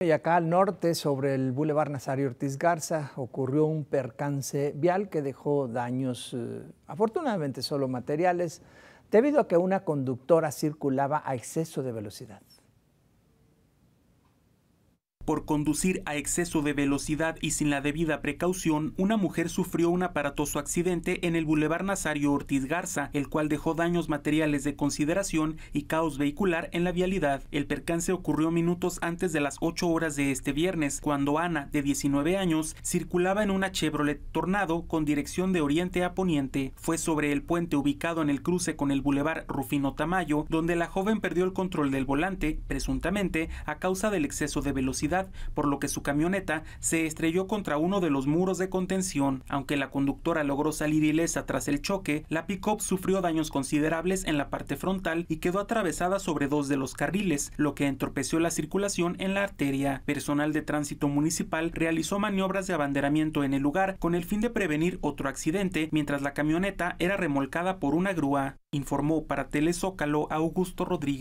Y acá al norte, sobre el Boulevard Nazario Ortiz Garza, ocurrió un percance vial que dejó daños, eh, afortunadamente solo materiales, debido a que una conductora circulaba a exceso de velocidad. Por conducir a exceso de velocidad y sin la debida precaución, una mujer sufrió un aparatoso accidente en el Boulevard Nazario Ortiz Garza, el cual dejó daños materiales de consideración y caos vehicular en la vialidad. El percance ocurrió minutos antes de las 8 horas de este viernes, cuando Ana, de 19 años, circulaba en una Chevrolet Tornado con dirección de oriente a poniente. Fue sobre el puente ubicado en el cruce con el Boulevard Rufino Tamayo, donde la joven perdió el control del volante, presuntamente a causa del exceso de velocidad por lo que su camioneta se estrelló contra uno de los muros de contención. Aunque la conductora logró salir ilesa tras el choque, la pick-up sufrió daños considerables en la parte frontal y quedó atravesada sobre dos de los carriles, lo que entorpeció la circulación en la arteria. Personal de tránsito municipal realizó maniobras de abanderamiento en el lugar con el fin de prevenir otro accidente mientras la camioneta era remolcada por una grúa, informó para Telezócalo Augusto Rodríguez.